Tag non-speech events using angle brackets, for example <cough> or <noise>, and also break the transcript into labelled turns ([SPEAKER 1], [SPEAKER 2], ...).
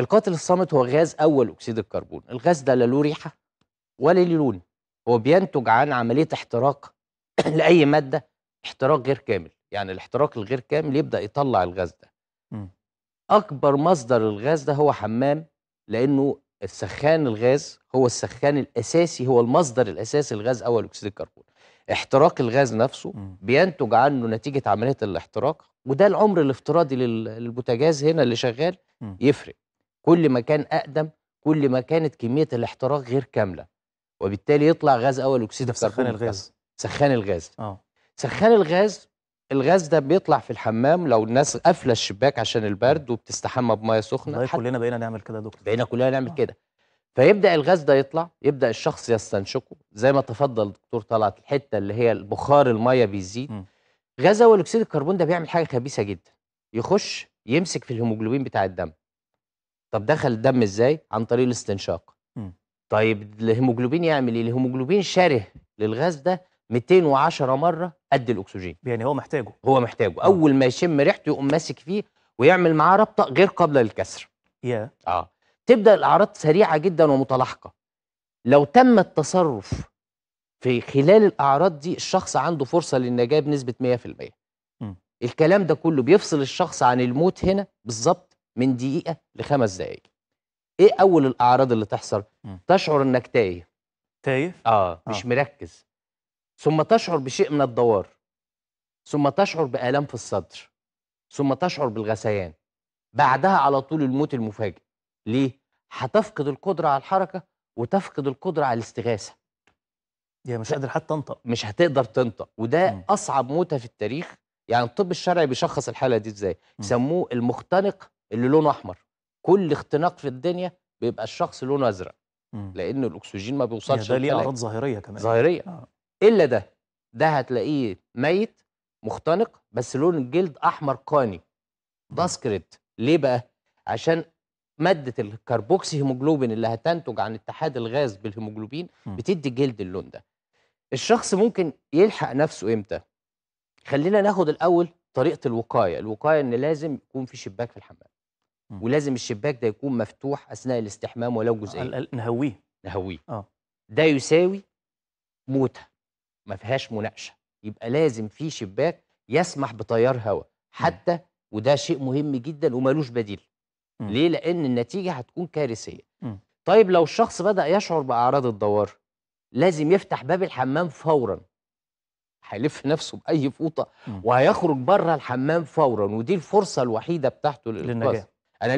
[SPEAKER 1] القاتل الصامت هو غاز اول اكسيد الكربون الغاز ده لا له ريحه ولا له لون هو بينتج عن عمليه احتراق <coughs> لاي ماده احتراق غير كامل يعني الاحتراق الغير كامل يبدا يطلع الغاز ده م. اكبر مصدر الغاز ده هو حمام لانه السخان الغاز هو السخان الاساسي هو المصدر الاساسي لغاز اول اكسيد الكربون احتراق الغاز نفسه م. بينتج عنه نتيجه عمليه الاحتراق وده العمر الافتراضي للبوتاجاز هنا اللي شغال م. يفرق كل ما كان أقدم كل ما كانت كمية الاحتراق غير كاملة وبالتالي يطلع غاز أول أكسيد سخان الغاز سخان الغاز آه. سخان الغاز الغاز ده بيطلع في الحمام لو الناس قافله الشباك عشان البرد وبتستحمى بميه سخنه كلنا بقينا نعمل كده يا دكتور بقينا كلنا نعمل آه. كده فيبدا الغاز ده يطلع يبدا الشخص يستنشقه زي ما تفضل الدكتور طلعت الحته اللي هي بخار الميه بيزيد م. غاز اول اكسيد الكربون ده بيعمل حاجه خبيثه جدا يخش يمسك في الهيموجلوبين بتاع الدم طب دخل الدم ازاي عن طريق الاستنشاق م. طيب الهيموجلوبين يعمل ايه الهيموجلوبين شره للغاز ده 210 مره قد الاكسجين يعني هو محتاجه هو محتاجه آه. اول ما يشم ريحته يقوم ماسك فيه ويعمل معاه ربطه غير قابله للكسر يا yeah. اه تبدا الاعراض سريعه جدا ومتلاحقه لو تم التصرف في خلال الاعراض دي الشخص عنده فرصه للنجاه بنسبه 100% م. الكلام ده كله بيفصل الشخص عن الموت هنا بالظبط من دقيقه لخمس دقائق ايه اول الاعراض اللي تحصل م. تشعر انك تايه تايه اه مش آه. مركز ثم تشعر بشيء من الدوار ثم تشعر بالام في الصدر ثم تشعر بالغثيان بعدها على طول الموت المفاجئ ليه هتفقد القدره على الحركه وتفقد القدره على الاستغاثه يا مش قادر حتى تنطق مش هتقدر تنطق وده م. اصعب موتة في التاريخ يعني الطب الشرعي بيشخص الحاله دي ازاي يسموه المختنق اللي لونه احمر كل اختناق في الدنيا بيبقى الشخص لونه ازرق لان الاكسجين ما بيوصلش يعني ده ليه اعراض ظاهريه كمان ظاهريه آه. الا ده ده هتلاقيه ميت مختنق بس لون الجلد احمر قاني ده ليه بقى عشان ماده الكربوكسي هيموجلوبين اللي هتنتج عن اتحاد الغاز بالهيموجلوبين بتدي الجلد اللون ده الشخص ممكن يلحق نفسه امتى خلينا ناخد الاول طريقه الوقايه الوقايه ان لازم يكون في شباك في الحمام ولازم الشباك ده يكون مفتوح اثناء الاستحمام ولو جزئيا نهويه نهويه اه ده يساوي موته ما فيهاش مناقشه يبقى لازم في شباك يسمح بتيار هواء حتى وده شيء مهم جدا ومالوش بديل م. ليه لان النتيجه هتكون كارثيه م. طيب لو الشخص بدا يشعر باعراض الدوار لازم يفتح باب الحمام فورا هيلف نفسه باي فوطه وهيخرج بره الحمام فورا ودي الفرصه الوحيده بتاعته للنجاه Analyse